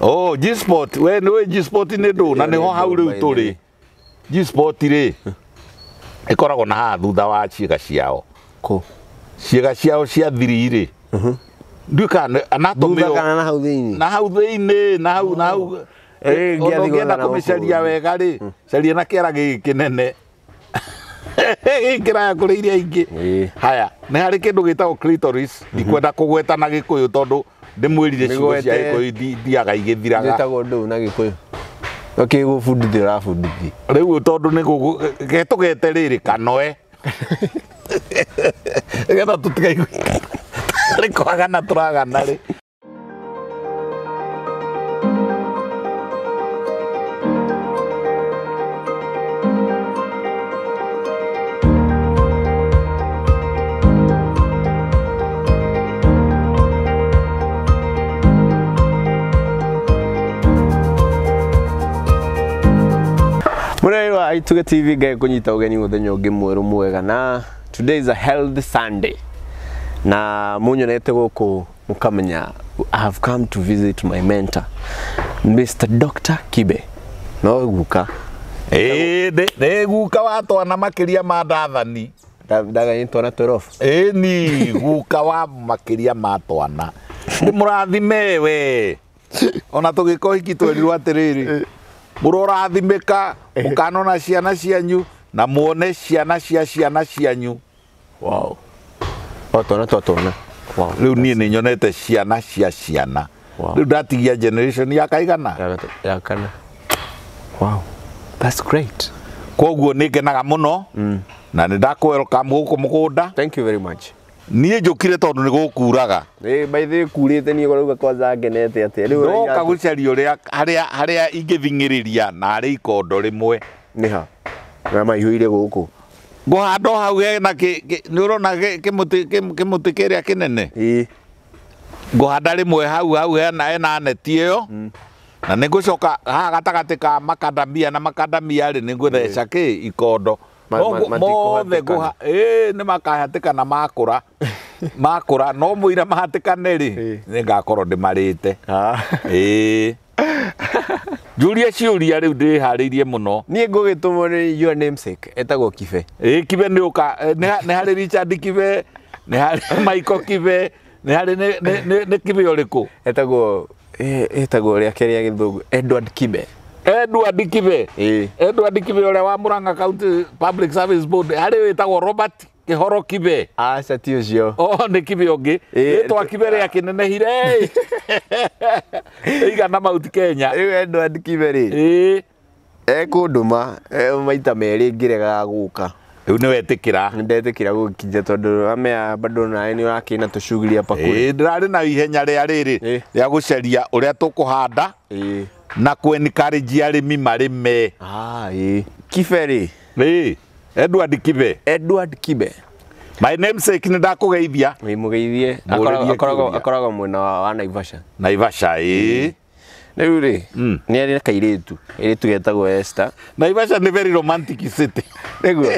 oh G-Sport we nä wä G-Sport nä ndå na nä ho hau rä u tå rä G-Sport rä ä koragwo na haha thutha wa ciĩga ciao ciĩga ciao cia thiri rä uh-huh. ndiuä kana hau thä na hau thä inä na hau na hau ngäenda kå mä caria wega rä hmm. caria na kä ara gä kä nene ikiraya kuri iria ingi haya ni hari kindu gitagwo clitoris mm-hmm. ndikwenda kugweta na gikuyu tondu ndimwirire ciugo cia gikuyu thiaga igithiraga gitagwo ndu na gikuyu okay gubundithia urabundithia riu tondu ni getugete riri kanoe getha tutigaigu rä kwagana tå ragana rä Murerwa Ituge TV ngai kunyita ugeni muthenya ungi mweru mwega na today is a healthy Sunday na munyonete guku mukamenya I have come to visit my mentor Mr. Dr. Kibe no guka ä nä guka wa twana makä ria ma ndathani ndagani twana ä ni guka wa makä ria ma twana ndä må rathime we ona tå gä ka å hiki twerirwo atä rä mururathimika mukanona ciana cianyu na muone ciana cia ciana cianyu wow o twana twa twana wow riu niä nä nyonete ciana cia ciana riu ndatigia generation ya kaigana ya kana wow that's great koguo nä ngenaga må no mm. na nä ndakwelkam gå kå må gå nda thank you very much niä njå kire tondå nä gå kuraga maithä kurä te niä rauga ngenete atä ndoka gå caria å rä a harä a ingä thingä rä ria narä ikondo rä mwe nä ha na maihå gå kå ngå hando hau na nä å rona kä må tä kä rä a kä nene ngå handa rä mwe hau hau ena neti ä yo mm. na nä ngå coka haha gatagatä ka makandamia na makandamia rä nä ngå theca kä ikondo mm mothe ngå ä nä makahatĩ kana makå ra makå ra no må ira mahatä kane rä nä ngakorwo ndä marä te rä u ndä harä ndi må muno niä ngå gä tå mwo etagwo kibe ii kibe ni uka ni hari richard kibe ni hari michael kibe ni hari ni kibe uriku etagwo etagwo ria keria githungu edward kibe Edward Kibe eh. Edward Kibe ole wa Murang'a County Public Service Board ari witagwo Robert kihoro kibe aca ti ucio Oh, nä kibe å ngä rä twa kibe rä akänenehire igana mauti kenya rä u edward kibe rä ekå ndåma e, maita merä ngä regaga gå ka rä u nä wetä kä ra nä ndetä kä ra gå kinja tondå amea bado naä nä å rakä na tå cuguria pakå ndä rarä na ihenya rä a rä rä rä a gå caria å rä a tå kå handa na kuencourage arimi marime ah eh kibe ri Edward Kibe Edward Kibe My namesake nä ndakugeithia wä må geithie akoragwo mwena wa naivasha naivasha ä rä u rä hmm. nä arä kairä tu airä tu getagwo naivasha nä very romantic city näguo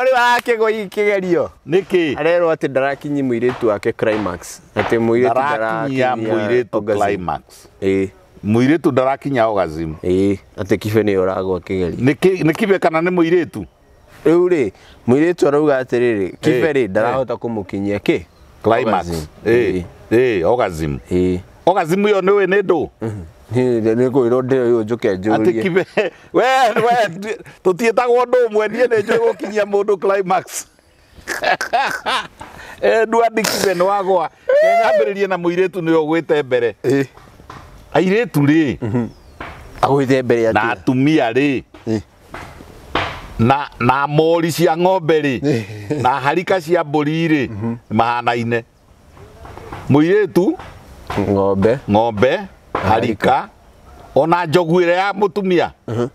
orä wakä gå kä gerio nä kä arerwo atä ndarakinyi må irä tu wake climax atä må irä tu ndarakinyia må irä tu climax ä muiritu ndarakinya ogazimu ii ati kibe ni uragwa kigeri ni kibe kana ni muiritu riu ri muiritu arauga atiriri kibe ri ndarahota kumukinyia ki climax ii ii ogazimu ii ogazimu yo niwe ni ndu nä ngå ä rwo ndä ä yå njå ke njå rie kibe we we tå tiätagwo ndå mwe niä nä njå gå kinyia må ndå nduandikibe nä wagwa ngambä rä rie na må irä tu nä å gwä te mbere airĩtu rĩ mhm. agwithe mbere ya na atumia ri na na mori cia ng'ombe ri na harika cia mbũri rĩ mhm. mahanaine muiretu ng'ombe ng'ombe harika ona njoguĩre ya mũtumia mhm.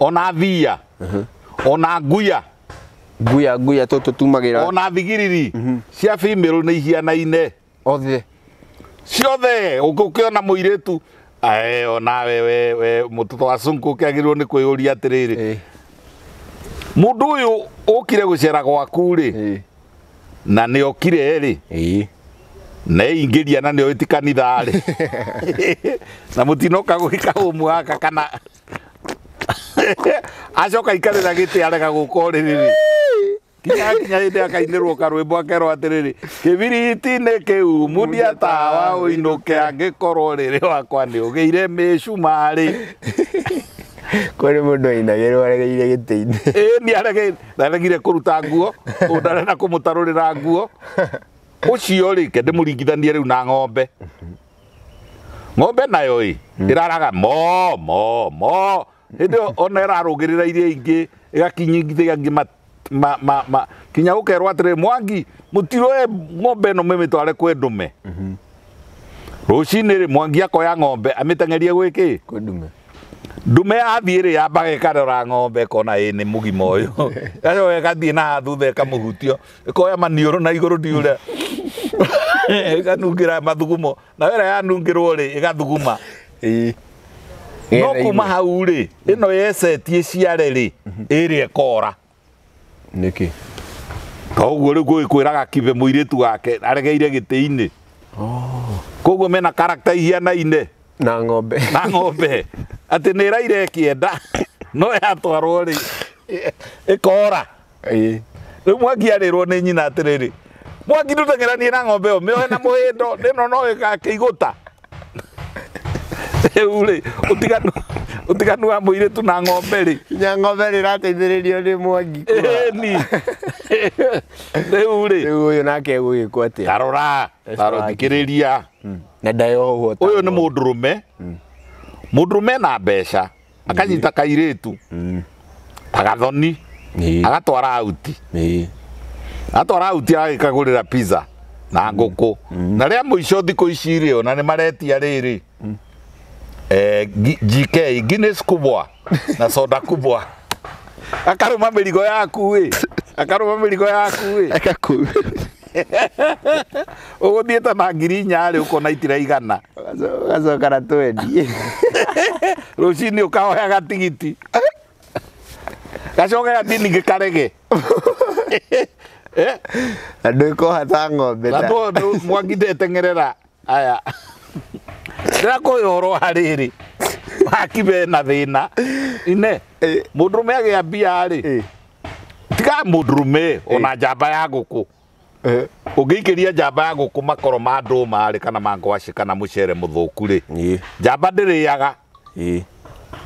ona thia ona nguya nguya nguya tå tå ona thigiriri cia bimä rå nä ihianaine othe ciothe å kä ona må irä tu ae ah, eh, onawe we we mutoto wa sunku kiagirwo ni kwiyuria atiriri mundu uyu ukire gucera gwaku ri na ni okire ri na ingiria na ni oiti kanitha ri na mutino kagwika umu gaka kana acoka ikarira giti arega gukorĩrĩri kinya kinya inde akainirwo karwimbo akerwo atiriri kibiriti-ini kiu mundia tawa uinuke angikorwo riri wakwa ni ugiire micumari kwä mundu ainagä rwo aregeire gä tä-inä aregeire ndaregire kå ruta nguo å ndarenda kå må tarå rä ra nguo å cio rä ke ndä må ringithanie rä u na ng'ombe ng'ombe nayo ä hmm. ä raraga mo mo mo hä ona ä rarå ngä rä ra iria ingä ä gakinyingithä ma ma ma kinya gukerwo atire mwangi mutiroe ng'ombe no kwä ndå ndume rå cinä rä mwangi akoya ng'ombe amiteng'erie gwiki kwe ndume ndume yathiä rä yambaga ä karora ng'ombe kona ä nä må gima å yå gacoka gathiä na thutha ä kamå hutio ä koya maniå na igå rå å rä a ä ganungä ra mathugumo na wera yanungä rwo rä ä gathuguma no kuma hau rä ä no yecetie ciare rä ä mhm. rä ekora niki koguo riu gwĩkwĩraga kibe mũirĩtu wake aregeire gĩtĩ-inĩ oh. koguo mena karakta ihianaine na ng'ombe na ng'ombe atĩ nĩ ĩraire ĩkĩenda no yatwarwo rĩ ĩkora rĩu mwangi arĩrwo nĩ nyina atĩrĩrĩ mwangi ndũteng'eranie na ng'ombe ĩyo mĩohe na mũhĩndo ndĩno no ĩgakĩigũta riu ri utiganu utiganu wa tu na ng'ombe ri nya ng'ombe ri rateithiririo ni mwangi ni riu ri riu uyu nake egugikwo atia tarora tarora thikiriria hmm. na ndayo ũguo uyu ni mundurume mundurume hmm. na mbeca hmm. akanyita kairitu tagathoni agatwara auti atwara auti agagikagurira pizza na nguku na ria muico thiku ici ri ona ni maretia riri eh, GK Guinness kubwa na soda kubwa akaruma mĩrigo yaku we akaruma mĩrigo yaku we akaku ũgũthiĩte na ngiri inyarĩ ũkona itira igana ũgacoka na twendi rũcinĩ ũkahoya gatigiti gacoka gatini gĩkarege andå eh? ä kohata ng'ombe mwangi ndeteng'erera aya ndĩrakwĩ ũhoro wa rĩrĩ waki thä na ine mũndũrũme agĩa mbia rĩ tiga me ona njamba ya ikä ria njamba ya kå makoro ma ndå marä kana ma ngwacĩ kana mũcere mũthũku rä njamba ndĩrĩaga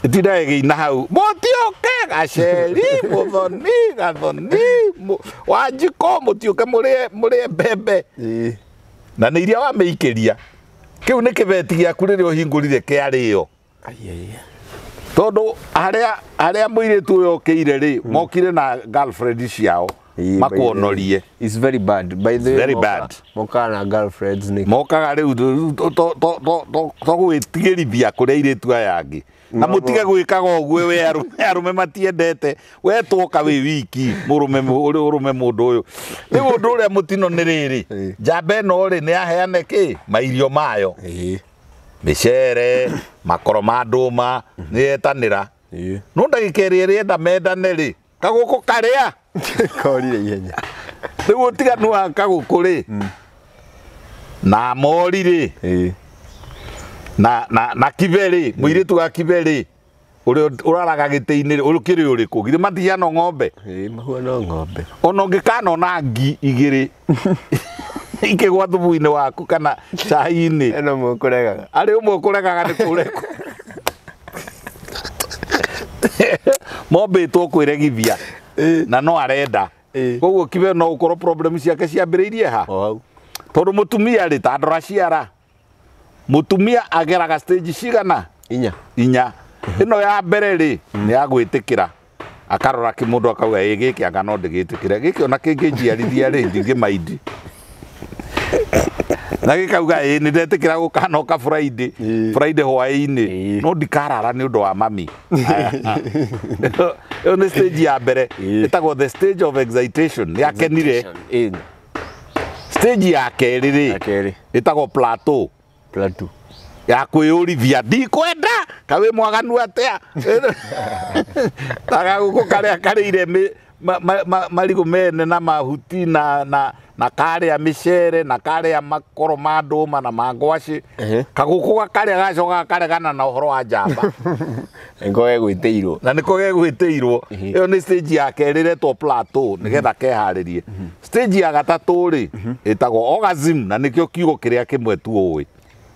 gä ina hau mũtĩ ke gaceri thoni gathoni wanjiko må rä e mbembe na nä iria ria kä u nä kä beti gä aku rä rä a å hingå rire kä arä o tondå harä a må irä tu å yå kä ire rä hmm. mokire na girlfriend ciao makuonorie mokaga rä u togwä tigä rithia kå rä a irä tu aya angä na mutige gwikaga ogwe we arume me matiendete we twoka wi wiki murume urume mundu uyu riu undu uria mutino ni riri njamba no ri ni aheane ki mairio mayo cere makoro ma nä ni etanira no rä enda mendane ri kaguku karia korire ihenya å utiganu wa kå rä mm. na mori ri na na na kiberi muiritu ga uri uraraga uri ku giri mathia no ng'ombe no ng'ombe ona ũngĩkana na ngi igiri ikĩgwa thubu-inĩ waku kana cai-inĩ ena ũmwe ũkũregaga arĩ ũmwe ũkũregaga nĩ kũrekwo mombĩtwo kwĩregithia na no arenda koguo kibe no ukoro problem ciake ciambĩrĩirie ha tondũ mũtumia rĩ ta ndora ciara mutumia ageraga stage cigana inya inya ino ya mbere ri mm. ni agwitikira akarora ki mundu akauga ä gä kä anga no ndä gä tä kä re gä kä ona kä ngä njiarithia rä ndingä maindi na gä kauga ä nä ndetä kä ra gå friday å no ndikarara nä å ndå wa mami ä yo stage ya mbere ä tagwo the stage of excitation nä akenire stage ya keri rä ä tagwo plateau plateau ya kwiyurithia ndikwenda ta wä mwaganu atä a tagagå kå karä karä ire marigå mene na mahuti na, na, na karä a mä cere na karä a makoro ma ndå ma na mangwacä kagå kå gakarä gacoka gakaregana na å horo wa njamba niko tä irwo na niko gegwä tä irwo ä yo nä stage ya kerä retwo nä getha keharä rie stage ya gatatå rä ä tagwo na nä kä o kiugo kä rä a kä mwe tu å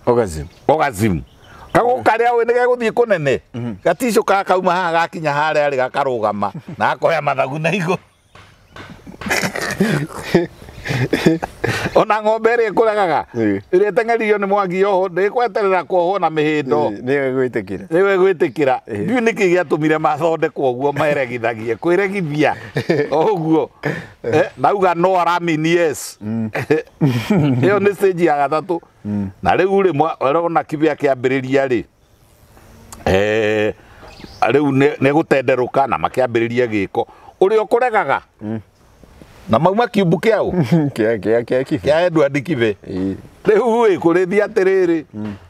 ogazimu ogazimu kagå karä a wä nä gegå thiä kå nene mhm. gaticå kaa kauma haha gakinya harä arä gakarå gama na akoya mathagu na igå ona ng'ombe ĩrĩa ĩkũregaga ĩrĩa ĩteng'erio nĩ mwangi oho ndĩgĩkweterera kuohwo na mĩhĩndo nĩwegwĩtĩkĩra nĩwegwĩtĩkĩra ndiũ nĩkĩ gĩatũmire mathondekwo ũguo meregithagie kwĩregithia ũguo nauga eh, no aramini yes mm. ĩyo nĩ stage ya gatatũ mm. na rĩu rĩ ona kĩbĩa kĩambĩrĩria rĩ eh, rĩu nĩ gũtenderũka na makĩambĩrĩria gĩko ũrĩa ũkũregaga mm na mauma kiumbu kiao kia kia kia kibe kia thia atä rä rä ambä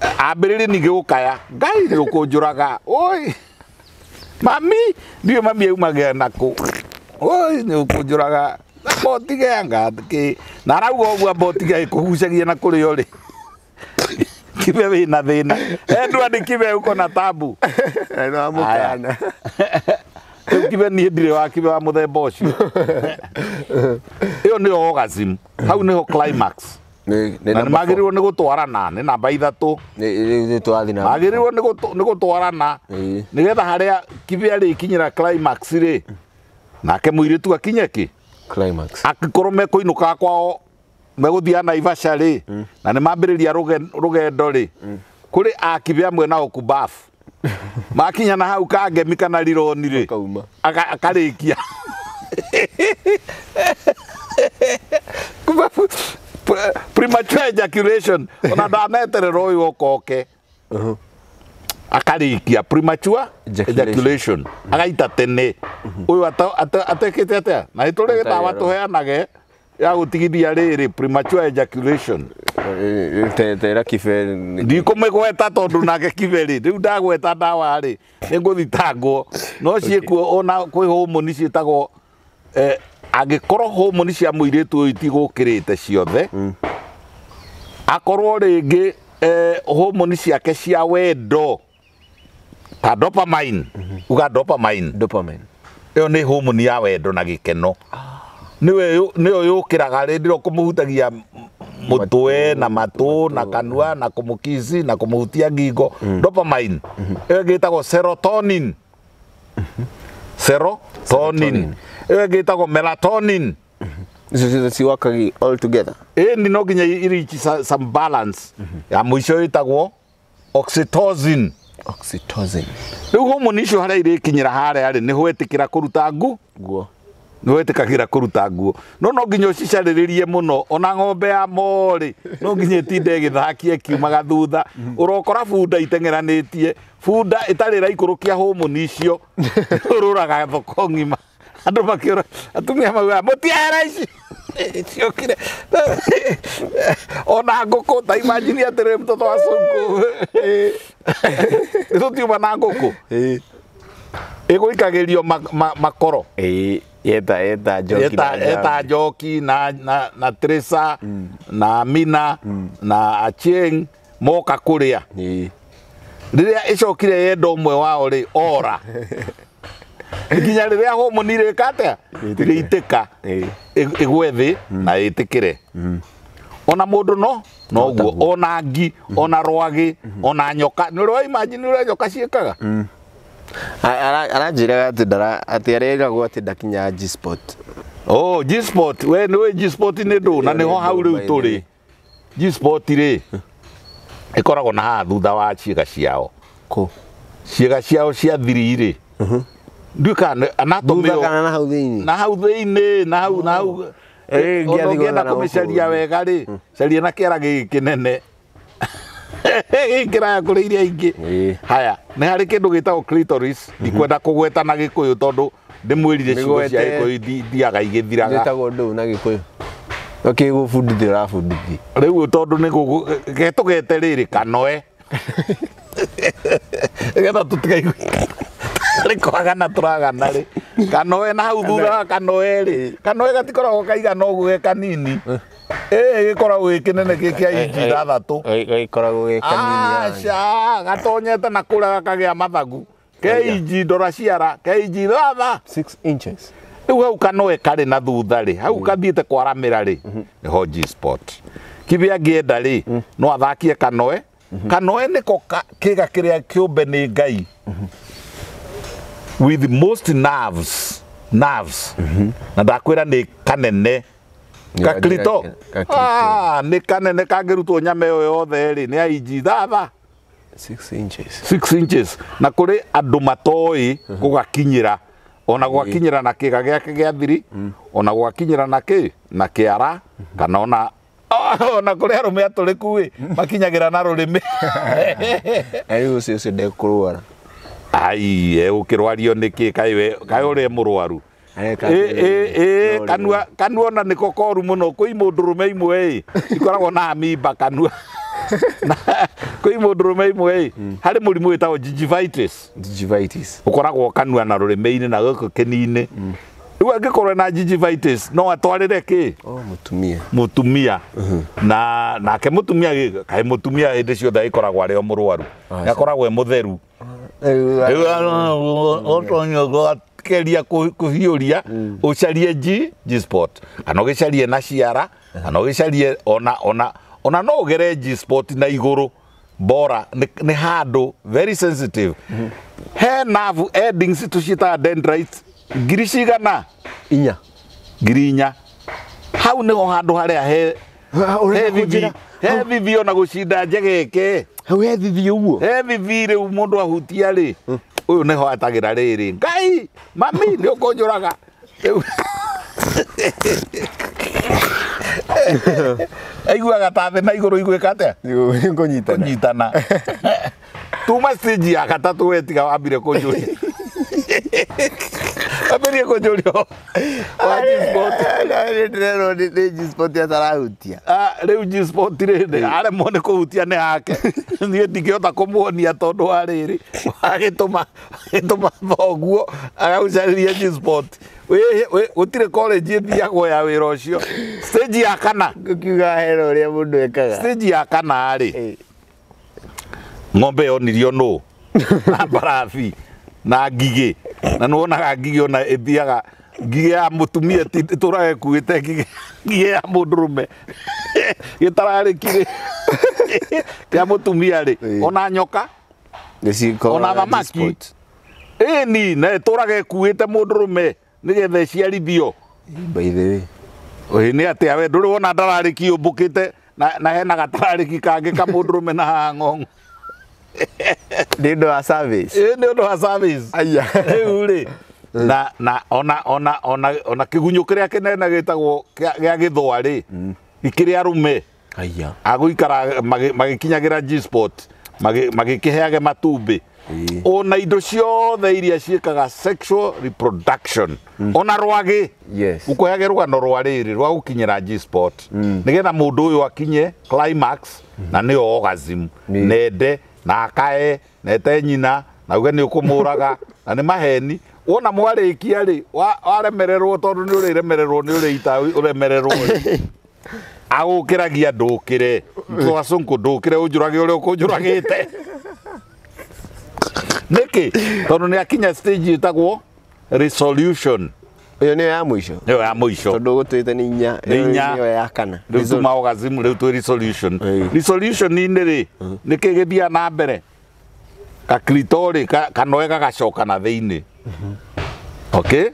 rä ambiriri ningä gå kaya ngai nä å kå njå raga oi mami ndiå mami aumagä a nakå oi nä å kå njå raga mbotige yangakä na arauga å guo mbotige ä kå hucagia na kå rä o rä kibe wä na thä na endwandä kibe å kona tambu kibe niä ndirä wa kibe wa må themba å cio ä yo nä yo hau nä ho climax na nä magä rä rwo nä gå twarana nä namba ithatå magä rä rwo nä gå twarana nä getha harä a kibe arä kinyä ra nake må irä tu akinye kä mekå inå kaga kwao megå thia naivasha rä na nä mambä rä ria rå gendo rä kå rä akibä amwe nao makinya na hau kangemi kana rironi rä akarä kia premature ejaculation ona ndaneterera å yå okoke uh-huh. akarä kia premature ejaculation agaita tene å yå atekä te atä na nä tå rä ndawa tå heanage ya gå tigithia rä rä premature ejaculation Eh, eh, tera kiberi ndikumigweta tondu nake kiberi riu ndagweta ndawa ri ninguthitangwo no ciikuo ona kwi homoni ciitagwo eh, angikorwo ni cia muiritu uyu itigukirite ciothe hmm. akorwo ringi homoni ciake cia wendo ta dopamine mhm. uga dopamine dopamine iyo ni homoni ya wendo na gikeno ah. niwe niyo yukiraga ri ndiro kumuhutagia Mm. mutwe na matu na kanua na kumukizi na kumuhutia gigo mm. dopamine ä mm-hmm. gitagwo mm-hmm. serotonin serotonin ä gitagwo melatonin mm-hmm. icio ciothe ciwakagi all together indi no nginya irich some balance ya muico itagwo oxytocin oxytocin riu homo nicio haria irikinyira haria ri ni hwetikira kuruta ngu nĩwetĩkagira kũruta nguo no no nginya må no ona ng'ombe ya morä no nginya ĩtinde ĩgĩthakia kiumaga thutha rokora bunda tie bunda hå må ni icio raga thoko ng'ima andå makä atumia maugaga må tiahera ici ciokire ona ngåkå ta imajini atä rä mtoto wa cåkå nä tå tiuma na kå ä gå ikagä rio makoro Yeta, Yeta, Joki, Yeta, na, Yeta, Joki na, na, na Tresa mm. na Mina mm. na Achieng moka kuria yeah. riria icokire yenda umwe wao ri ora nginya riria homo nire kate riitika igwe thi na itikire mm. ona mundu no noguo ona ngi mm. ona rwagi mm. ona nyoka ni ro imagine ro nyoka ciekaga aranjiraga atĩ ndara atĩ areragwo atĩ ndakinya G spot oh G spot we nĩ G spot nĩ ndũ na nĩho hau rĩu tũrĩ G spot rĩ ĩkoragwo na haha thutha wa ciĩga ciao kũ ciĩga ciao cia thiri rĩ nduĩka anatomy na hau thĩinĩ na hau thĩinĩ na hau na hau oh. ũngĩenda kũmĩcaria wega rĩ caria na kĩara gĩkĩ ikiraya kå rä iria ingä haya nä harä kä ndå gä tagwo mhm. ndikwenda kå gweta na gä kå yå tondå ndä mwä rire ciugo cia gä kå yå ndiaga igä thiragagätagwo ndå na gä kå yå kä gå bundithia å rabundithia rä u tondå nä getå gete rä rä kanoe getha tå tigaigå rä kwagana tå ragana rä kanoe na hau thutha wa kanoe rä kanoe gatikoragwo kaigana å gå ge kanini ä gä koragwo gä kä nene gä kä a inji ithathatå gäkoragwo gä aca gatonyete na kå rä a gakagä a mathagu ke inji ndora ciara ke inji thatha rä u hau kanoe karä na thutha rä hau mm. te kwaramä ra rä mm-hmm. nä ho kibä angä enda rä mm. no athakie kanoe mm-hmm. kanoe nä ko kä ga kä rä a kä ũmbe nä ngai mm-hmm. with most nerves nerves na ndakwä ra nä kanene gakrito ah, nä kanene kangä rutwo nyama ä yo yothe rä nä ainji thatha na kå rä andå matoä gå gakinyä ra ona gwakinyä ra na kä ga gä ake gä ona gwakinyä ra na kä na kä ara kana ona oh, ona kå rä arå me atå rä kuä makinyagä ra na rå rä mä rä å ai egå kä rwario nä kä kaä rä e, e må rwaru Eh, eh, eh, kanua kanua ona niko koru muno kwi mundurume imwe i ikoragwo na amimba kanua kwi mundurume imwe i hmm. hari murimu witagwo gingivitis gingivitis ukoragwo kanua na rurime-ini na guku kinini rä angä na gingivitis no atwarä ki oh, mutumia mutumia na nake må tumia kaä må tumia hä ndä ciothe agä koragwo arä o må rwaru ah, nä akoragwo e må theru geria kuhiuria ucharie mm. ji ji sport kana ugicarie na ciara kana ugicarie ona ona ona no ugere ji sport na iguru bora ni, handu very sensitive mhm. he navu adding tucitaga dendrites ngiri cigana inya ngiri inya hau niho handu hare he he vivi he vivi ona gucinda jegeke hau he vivi uwo he vivi re mundu ahutia ri uyu niho atagira riri ngai mami nä å kå njå raga aiguaga ta thä na igå rå igwä ka atä kå nyitana tuma stage ya gatatå wetiga wambire kå njå ambä amberie kå njå rio rä u rä ndä aremwo nä kå hutia ah, nä yake niä ndingä hota kå muonia tondå wa rä rä agä tå ma thoguo agagåcarä njispoti gå tirä korĩnji ĩthiagwo ya wä ra å cio stage ya kana å rä a må ekaga stage ya kana rä ng'ombe yonirio nũ na mbarathi na ngigä na nä wonaga ngigä ona ä thiaga ngigä ya må tumia tå ra ekuä te ngigä ya må ndå rå me gä tararä kirä kä a må tumia rä ona nyoka ona thamaki ä ni na tå raga ekuä te må ndå rå me nä getha ciarithio nä atä awe ndå rä wona ndararä ki å mbå kä te na hena gatararä ki kangä ka må ndå rå me na ngongo nä ndå wa nä å ndå wa aya rä u rä na na ona ona ona ona kigunyo gunyå kä rä a kä nene gä tagwo arume mm. aya aguikara magikinyagira g ra magikiheage matumbi ona indo ciothe iria ciikaga sexual reproduction mm. ona rwagi yes. ukåheage rwgano rwa rä ri rwa gukinyira g ra mm. nä getha må ndå akinye climax mm-hmm. na ni yo orgasm mm. nende na akae na ete nyina na uge nä å kå må raga na nä maheni wona mwarä kia rä waremererwo tondå nä å rä uriita nä å rä ita å remererwo agå kä ragia ndå kä re ndå kä re å njå å rä a å kå njå ragä te nä kä tondå nä akinya ä tagwo resolution Iyo ni ya mwisho. Niyo ya mwisho. Tondu gutwite ni nya. Ni nya. Niyo ya kana. Riu tu ogazimu riu twi resolution. Resolution ni ri. Niki githia na mbere. Kakritori kanoega gacoka na thiini. Okay?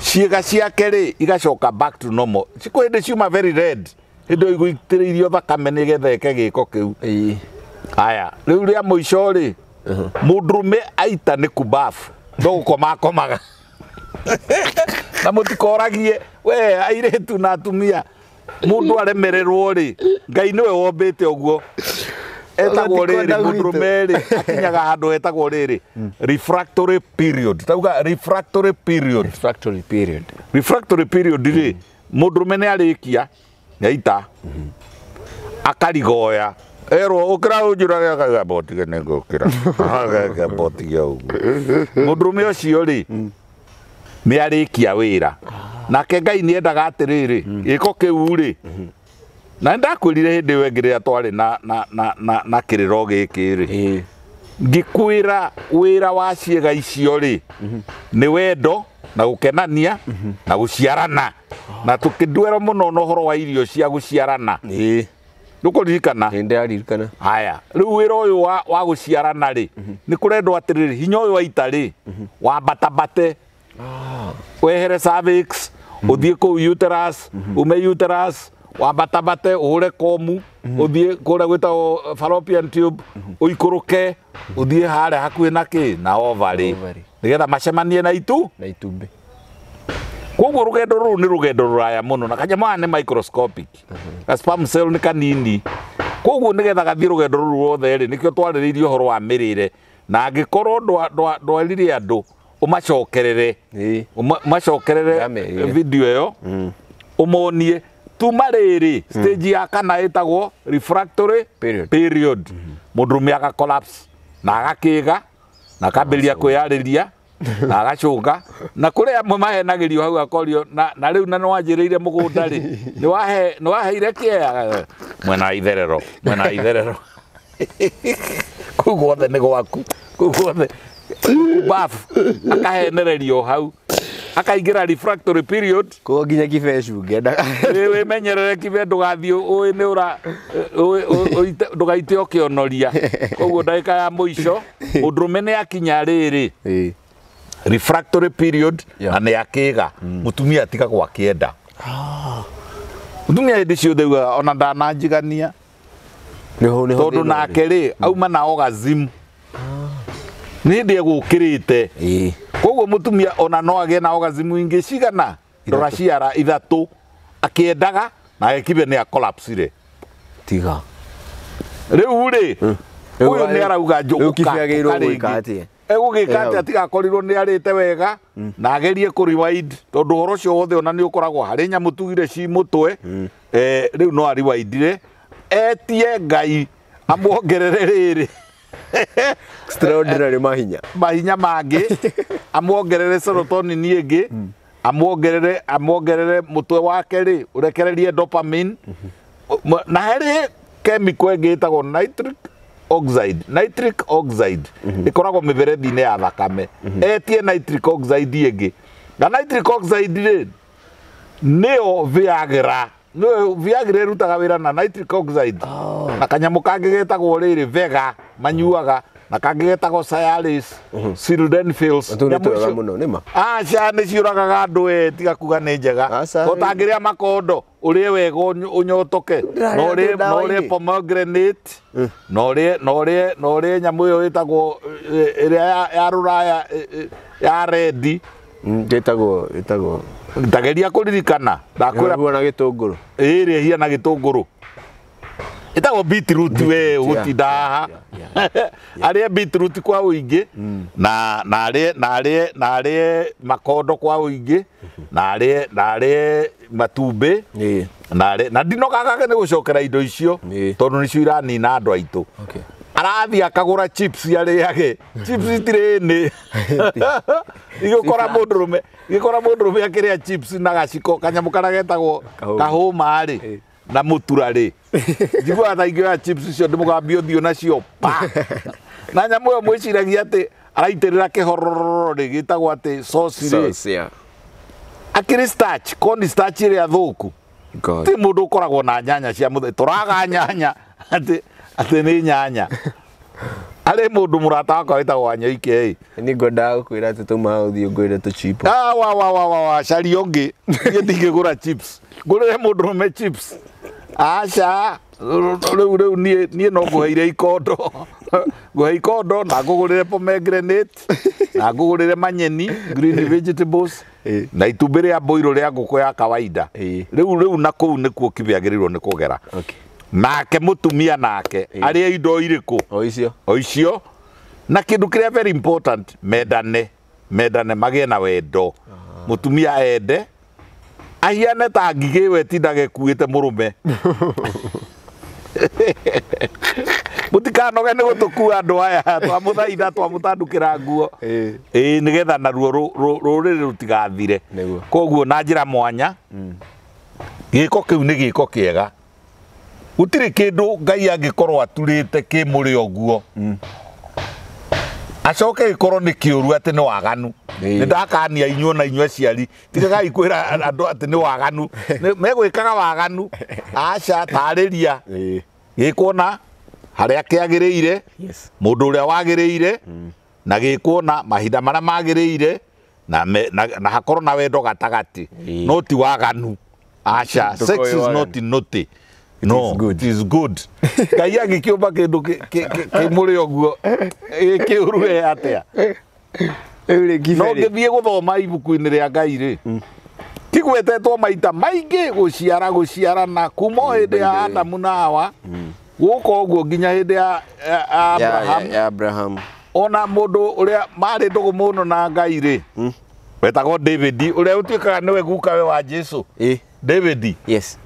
Ciiga ciake ri igacoka back to normal. Cikwä hä ciuma very red. Hä ndä igå itä rä irio thakame nä getheke gä ko kä aya rä u rä a må ico rä aita nä kubafu ndå gå komakomaga na mutikoragie we tu na atumia ndå aremererwo rä ngai te å guo etagwo riri mundurume merä akinyaga handu etagwo riri refractory period tauga refractory period refractory period refractory period ri mundurume ni arikia nyaita akarigoya erwo ukira unjuraga kagabotige ningukira kagabotige uguo mundurume ucio ri nä arä kia wä ra nake ngai nä endaga atä rä mm. rä gä ko kä u mm-hmm. rä na nä ndakwä rire hä ndä ä yo ngä rä na, twarä na kä rä ro gä kä rä ngä kwä ra wä ra wa ciega icio rä mm-hmm. nä wendo na gå kenania mm-hmm. na gå ciarana na tå kä ndwera må no na å horo wa irio cia gå ciarana kå ndaririkana haya ra å uyu wa, ciarana guciarana ri kå -hmm. ni rä atiriri hinya uyu waita ri wambatambate Ah. O Herre Cervix, uh -huh. o dia com o úteras, uh -huh. o meio úteras, o abatabate, o ore como, uh -huh. o dia com o, o fallopian tube, uh -huh. o ikuruke, o dia rara, a cuina que, na ovale. Ligada, mas chama nia na itu? Na itube. Kogo rugendo ruru ni rugendo ruraya muno na kanyama ni microscopic. Ka sperm cell ni kanini. Kogo ni getha gathi rugendo ruru wothe ri nikyo twaririe uhoro wa mirire na angikorwo ndwa ndwa ndwa riri andu umacokerere umacokerere video yo umonie mm. tuma riri mm. stage ya kana itagwo refractory period mundu mm-hmm. rume aga collapse na agakiga na akambiriria kuyariria na agacunga na kuri amwe nagirio hau akorio na riu na niwanjiriire mugunda ri waheire kiea mwena itherero mwena itherero kuu guothe ni gwaku kugwothe bafu akahenererio hau akaingira refractory period ko nginya kibe cunge we menyerere kibe ndugathii ui ni ura ndugaite ukionoria koguo ndagika ya muico undurume ni akinya riri refractory period na ni akiga mutumia hmm. tiga gwakienda ah. mutumia hindi ciothe ona ndananjigania tondu nake ri hmm. auma na gazimu nä ndä egå kä rä te koguo må tumia ona no agä na ogazimu ingä cigana ndoraciara ithatu ithatå akä endaga na agäkibe nä akorapsire tiga rä u rä å hm. yå nä arauga njågåkarä egå gä ka atä atigakorirwo nä arä te wega hm. na agerie kå tondå horo cio wothe ona nä å koragwo harä nyamå tugire ci mutwe twe hm. eh, rä u no ariwaindire etie ngai amwongerere rä rä extraordinary mahinya mahinya mangä amwongerere serotonin ingä hmm. amwongerere amwongerere mutwe wake rä urekererie dopamine hmm. na harä kemiko ĩngĩ ĩtagwo nitric oxide nitric oxide hmm. ĩkoragwo mm -hmm. mĩberethi-inĩ ya thakame mm etie nitric oxide ĩngĩ na nitric oxide rĩ nĩyo vĩagĩra nĩyo vĩagĩra ĩrutaga wĩra na nitric oxide oh. Mm. na kanyamå kangä getagwo rä rä vega manyuaga na kangä getagwo mm-hmm. ah, aca ciå ragaga andå e tigakuga nä njega tåtangä rä a makondo å rä e wega å nyotoke na å rä e pomegranate mm. na å rä e nyamå ä yo ä tagwo ä rä a ya rå raya ya tageria rendi mm, ĩtagwo ĩtagwo ndageria kũririkana ndakwĩra na gĩtũngũrũ ĩrĩ hia na rå itagwo beetroot we gutidaha arä e beetroot kwa å mm. na na na narä na narä makondo kwa å mm-hmm. na narä na matumbä narä na ndinogagaga nä gå cokera indo icio tondå nä cio iranina andå aitå arathi akagura chips ariage chips itirä nä igäkora må ndå rå me igäkora må ndå rå me akä rä a chips na gashiko kanyamå karagetagwo kahå marä na mutura ri njiguaga na ingioya chips icio ndimugambia uthio nacio pa na nyamu iyo mwiciragia ati araitirira kihorororo ri gitagwo ati sosi ri akiri starch corn starch iria thuku ti mundu ukoragwo na nyanya cia muthe turaga nyanya ati ati nyanya arä må ndå må rata wakwa wä tagwo wanyoike ä nä ngwendaga gå kwä ra atä tå maåthiå ngå ä re tå cario ngä gä tingä gå ra ngå rä re må ndå rå me aca rä u rä u niä no ngå heire ikondo ngå he ikondo na ngå gå rä re pomegranate na ngå gå rä re manyeni green vegetables na itumbä rä a mbåirå rä a ngå kå ya kawaida rä u rä na kå u nä kuo kibä agä rä irwo nä kå gera nake må tumia nake arä a indo irä kå o icio na kä ndå kä rä a mendane mendane magä e na wendo må tumia ende ahiane ta ngigä we tindage kuä må rå me må tikanoge nä gå tå kua andå aya twamå thaitha twamå tandukä ra nguo ää nä getha naruo rå rä rä rå tigathire koguo na njä ra mwanya mm. gä ko kä u nä gä ko kä ega gå tirä kä ndå ngai angä korwo aturä te kä må rä å guo mm acoke korwo nä kä å ru atä nä waganu nä ndakania inyuo na inyue ciari tigagai kwä ra andå atä nä waganu megwä kaga waganu aca tarä ria gä kuona harä a kä agä rä ire må ndå å rä a wagä rä ire na gä kuona hmm. mahinda marä a magä rä ire na, na, hakorwo na wendo gatagatä no ti waganu aca sex is not naughty no it is good ngai agĩkĩũmba kĩndũ kĩ mũrĩ ũguo gĩkĩũruwe atĩa no ngĩthiĩ gũthoma ibuku-inĩ rĩa ngai rĩ hmm. gwetetwo maita maingĩ gũciara na kuma hmm, hĩndĩ ya adamu na awa hmm. gũka ũguo nginya hĩndĩ ya abraham ona mũndũ ũrĩa marĩ ndũgũ mũno na ngai rĩ wetagwo david ũrĩa ũtuĩkaga nĩwe gukawe wa jesu david yes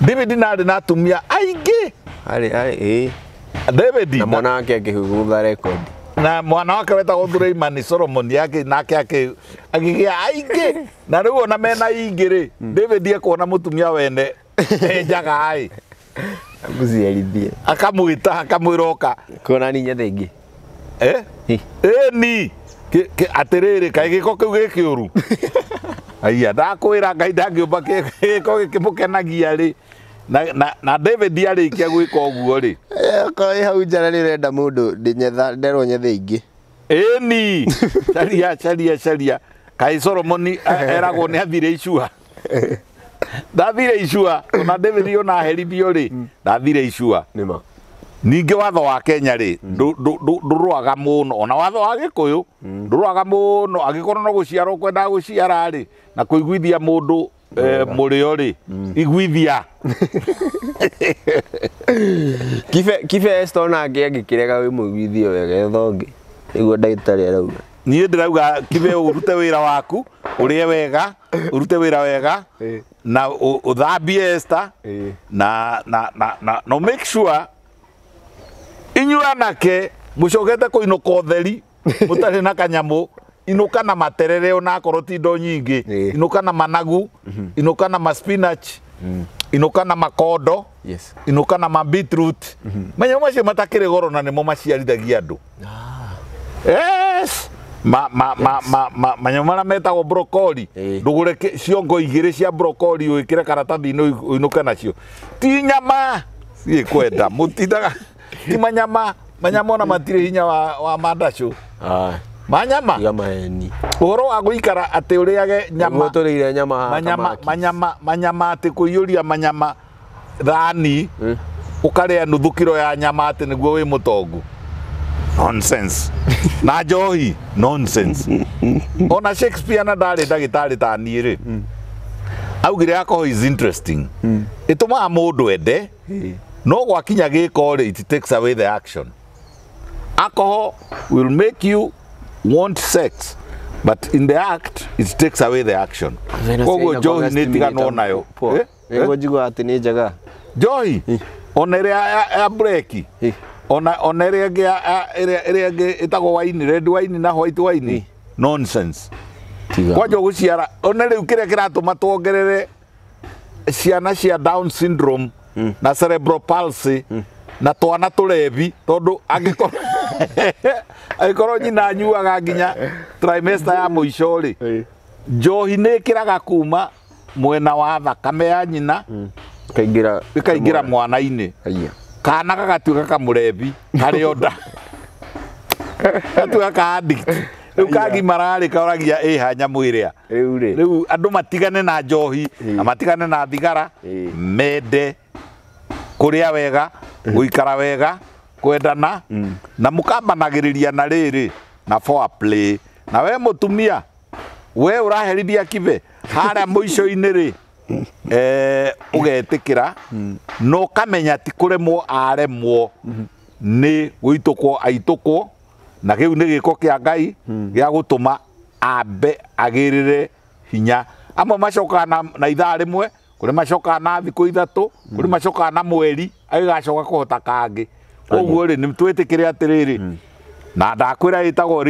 David na ari na atumia aingi ari ari eh David na mwana wake akihugutha record na mwana wake wetagwo Thureimani Solomon yake nake yake agigia aingi na riu ona mena ingi ri hmm. David ekuona mutumia wene e njaga ai aguciarithie akamwita akamwiroka kuona ni nyethe ingi eh eh ni atiriri kai giko kiu gikiuru aia ndakwira ngai ndangiumba giko gikimukenagia ri na na, na David yarä kia gwä ka å guo rä eh, korwo ä hau njara nä å renda må ndå nderwo nyethe ingä ĩni caria caria caria kaä solomoni eh, eragwo nä athire icua ndathire icua ona David ona aherithio rä hmm. ndathire icua ningä watho wa kenya rä ndå rwaga må no ona watho wa gä kå yå ndå rwaga må no angä korwo no gå ciarwo kwendaga gå na kå iguithia må ndå må rä o rä iguithia kibesta ona angä kä rega wä må iguithie wega ethongä nä guo ndagätarä arauga niä ndä rauga kibe å rute wä ra waku å rä e wega å rute wä ra wega na å thambie esta na no make sure inyuanake må cokete kå inå ka å theri må tarä na kanyamå inuka na materere ona ti indo nyingi yeah. inuka na managu mm -hmm. inuka na maspinach mm. inuka na makondo yes. inuka na mabeetroot mm -hmm. macio matakire goro na nimo maciarithagia andu ah. yes ma ma yes. ma ma ma manyamå marä a metagwo brokoli ndå gå ciongo igä rä cia brokoli å kä re karatathi-inä å ke nacio ti nyama ciä kwenda må tindaga ti manyama manyama ona matirä hinya wa, wa mandacå manyama yamaeni uhoro wa guikara ati uriage nyama turire nyama manyama manyama manyama ati kuyuria manyama thani mm. ukaria nuthu ya nyama ati niguo wi mutongu nonsense na njohi nonsense ona shakespeare na ndari ndagitari ta niä rä hmm. augire akoho is interesting ä tå maga må ndå no gwakinya gä korä it takes away the action alcohol will make you want sex but in the act it takes away the action koguo njohi nä no nayo niguo njiguaga atä nä njega njohi ona ä rä a ya breki ona ona ä rä angä ä rä angä ä tagwo waini red waini na white waini nonsense kwanja gå ciara ona rä u kä rä a kä ratå ma twongerere ciana cia down syndrome na cerebral palsy na twana tå rebi tondå angä korwo angikorwo nyina nyuaga nginya trimester ya muico ri njohi nä ä kä raga kuma mwena wa thakame ya nyina ikaingira hmm. mwana-inä kana gagatuä ka kamå harä o nda gatuä ka rä u kagimararä kaoragia ä hanya mwä rä a rä u andå matigane na njohi na matigane na thigara mende kå rä a wega gå ikara wega kwendana mm. na mukamanagiriria na riri na foreplay na we mutumia we uraherithia kibe haria muico-ini mm. eh ugetikira mm. no kamenya ti kuremwo aremwo mm-hmm. ni gwitukwo aitukwo na giu ni giko kia ngai mm. gia gutuma ambe agirire hinya amwe macokaga na, na ithaa rimwe kuri macokaga na thiku ithatu kuri macokaga na mweri agigacoka kuhota kangi koguo rä nä twä tä kä re atä rä hmm. rä na ndakwä ra ä tagwo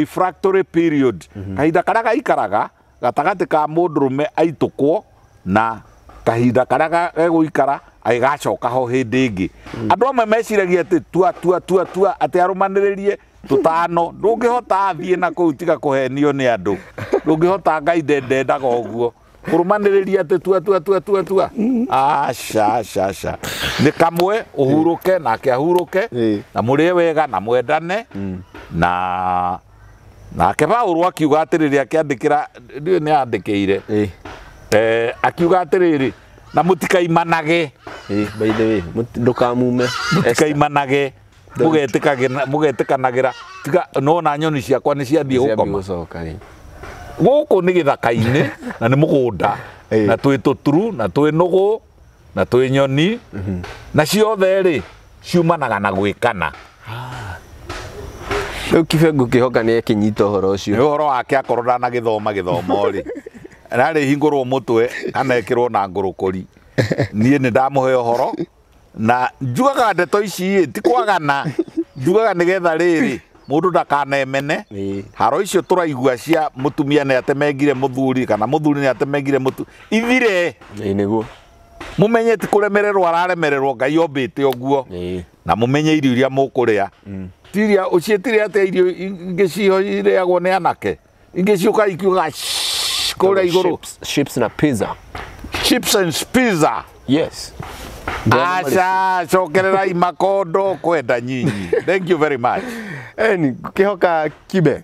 kahinda karä a gaikaraga gatagatä ka må ndå rå me aitå kwo na kahinda karä a gegå ikara agägacoka ho hä ndä ngä hmm. andå amwe meciragia atä tua tua tua tua atä arå manä rä rie tå tano ndå ngä hota athiä na kå u tiga kå henio nä andå ndå ngä hota ngai ndendendaga å guo kurumaniria ati tua tua tua tua tua aca aca aca ni kamwe uhuruke mm. nake ahuruke mm. na murie wega na mwendane mm. na nake Paulo akiuga atiriri akiandikira ndiu ni andikire eh akiuga atiriri na mutikaimanage eh by the way ndukamume mutikaimanage mugetikagira mugetikanagera tiga no na nyoni ciakwa ni ciathie gukoka gå nä gä thaka-inä na nä må gå nda na twä tå turu na twä nå gå na twä nyoni mm-hmm. na ciotherä ciumanaga na gwä kana rä u kibe ngå kä hoka nä ekä nyita å horo å cio nä å horo wake akorwo ndana gä thoma gä thomo rä rarä hingå rwo må twe anekä rwo na ngå rå kå ri niä nä ndamå he å horo na njugaga ndeto ici ä tikwagana njugaga nä getha rä rä mundu mene haro icio turaigua cia mutumia ne atemengire muthuri kana muthuri ne atemengire mutu ithire niguo mumenye ti kuremererwo araremererwo ngai obite oguo na mumenye irio iria mukuria mm. tiria ucietire ate irio ingi ciho ireagwo ne anake ingi ciuka ikiuga kuria iguru chips na pizza chips and pizza yes aca cokererai makondo kwenda nyinyi thank you very much eni eh, kihoka kibe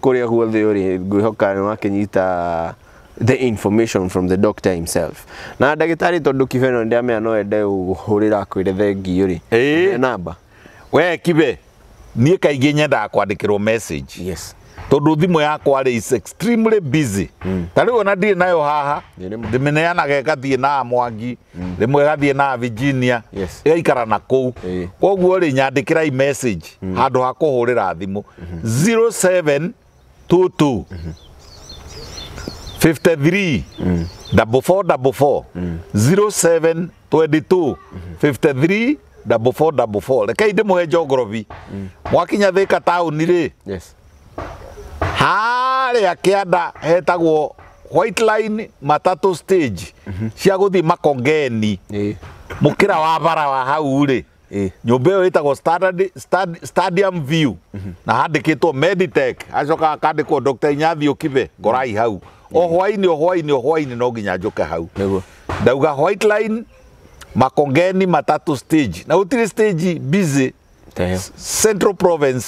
kuria guothe uri ngwihoka ni wakinyita the information from the doctor himself na ndagitari tondu kibe no ndiamea no ende guhurira kwire thengi uri eh? namba we kibe niä kaingä nyendaga kwandä kä message yes tondu thimå yakwa is extremely busy mm. ta rä u ona ndirä nayo haha ndä mä neanaga gathiä na mwangi hmm. rä mwe gathiä na virginia ĩgaikara na kå u koguo rä nyandä kä rai hmm. handå ha kå hå rä ra thimå 0722 53 double four double four hmm. zero seven twenty two fifty three double four double four rekei ndä må he njongorobi mwakinya thä ka taåni rä yes harä a kä anda hetagwo white line matatu stage mm -hmm. cia gå thiä makongeni yeah. må kä ra wa bara wa hau rä nyumba iyo itagwo stadium view mm -hmm. na handikitwo meditech acoka akandikwo dr inyathi ukibe ngorai hau o hwaini o hwaini o hwaini no nginya njuke hau ndauga white line makongeni matatu stage na utiri stage busy central province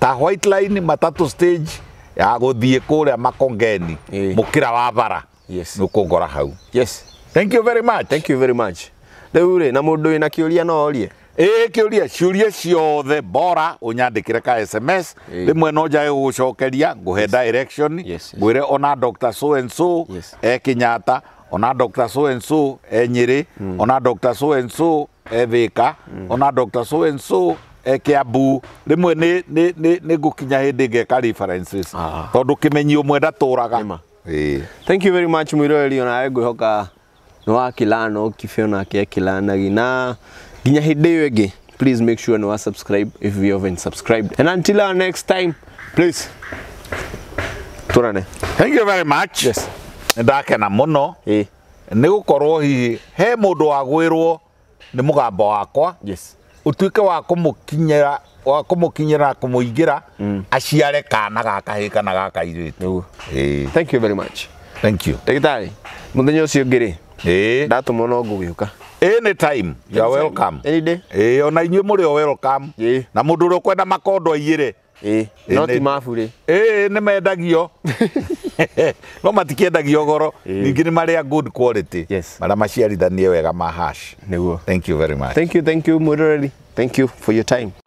ta white line matatu stage ya gå thiä kå rä a makongeni må kä ra wa bara yes. nä kå ngora hau yes. thank you very much thank you very much rä na må ndå wä na kä å ria no orie ä kä å ria ciå ciothe bora å nyandä kä re ka sms rä mwe no njage gå gå cokeria ngå he direction ngwä re ona dr so and so e kä nyata ona dr so and so e nyä rä hmm. ona dr so and so e thä ka hmm. ona dr so and so Eh, kiambu rimwe nä nä ngå kinya hä ndä ngeka tondå kä menyi å mwe ndatåraga thank you very much muiro elio na ego hoka nä wakilana å ke akilana akilanagi na nginya hä ndä yo ä please make sure no subscribe if you haven't subscribed. And until our next time, please. Turane. Thank you very much. Yes. Ndakena muno. Eh. Nigukorwo hihi he mundu wagwirwo ni mugamba wakwa. Yes utuike wa kumukinyera wa kumukinyera kumuigira mm. aciare kana gaka hika na gaka iritu hey. thank you very much thank you ndagitari muthenya ucio ngiri hey. mono ngugiuka any time you are welcome any day eh ona inyu muri o welcome na mũndũ ũrĩa kwenda makondo aiyĩre no ti mabure nä mendagio no matikiendagio goro ningä nä marä a marä a maciarithanie wega ma nä guo thank you very you thank